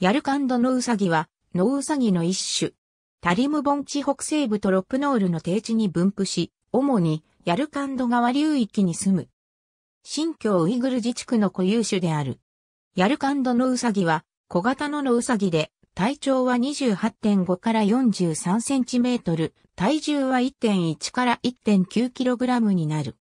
ヤルカンドノウサギは、ノウサギの一種。タリム盆地北西部とロップノールの低地に分布し、主にヤルカンド川流域に住む。新疆ウイグル自治区の固有種である。ヤルカンドノウサギは、小型のノウサギで、体長は28.5から43センチメートル、体重は1.1から1.9キログラムになる。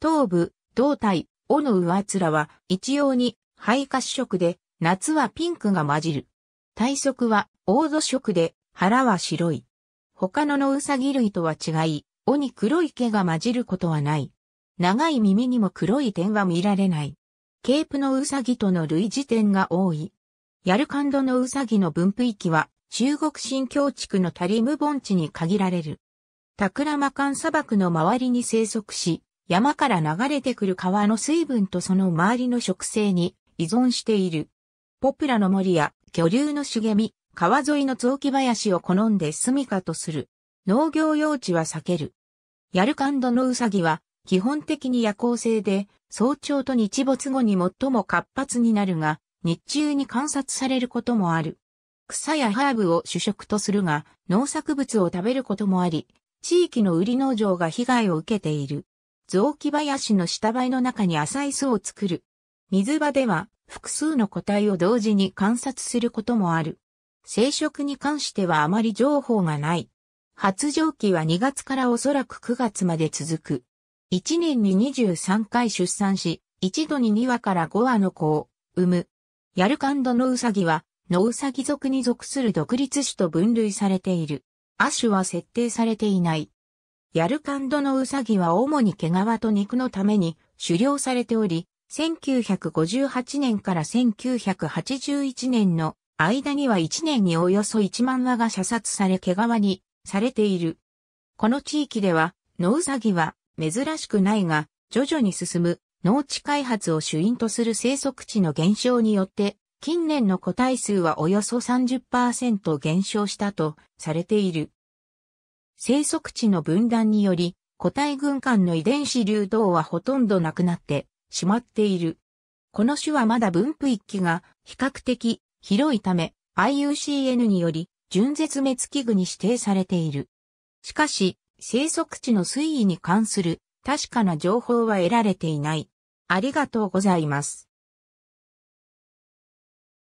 頭部、胴体、尾の上面は一様に肺褐色で、夏はピンクが混じる。体側は黄土色で腹は白い。他ののウサギ類とは違い、尾に黒い毛が混じることはない。長い耳にも黒い点は見られない。ケープのウサギとの類似点が多い。ヤルカンドのウサギの分布域は中国新疆地区のタリム盆地に限られる。タクラマカン砂漠の周りに生息し、山から流れてくる川の水分とその周りの植生に依存している。ポプラの森や巨流の茂み、川沿いの雑木林を好んで住処とする。農業用地は避ける。ヤルカンドのウサギは基本的に夜行性で早朝と日没後に最も活発になるが日中に観察されることもある。草やハーブを主食とするが農作物を食べることもあり、地域の売り農場が被害を受けている。雑木林の下灰の中に浅い巣を作る。水場では複数の個体を同時に観察することもある。生殖に関してはあまり情報がない。発情期は2月からおそらく9月まで続く。1年に23回出産し、一度に2羽から5羽の子を産む。ヤルカンドのウサギは、ノウサギ族に属する独立種と分類されている。亜種は設定されていない。ヤルカンドのウサギは主に毛皮と肉のために狩猟されており、1958年から1981年の間には1年におよそ1万羽が射殺され毛皮にされている。この地域では、ノウサギは珍しくないが、徐々に進む農地開発を主因とする生息地の減少によって、近年の個体数はおよそ30%減少したとされている。生息地の分断により、個体群間の遺伝子流動はほとんどなくなって、しまっている。この種はまだ分布域が比較的広いため IUCN により純絶滅危惧に指定されている。しかし、生息地の推移に関する確かな情報は得られていない。ありがとうございます。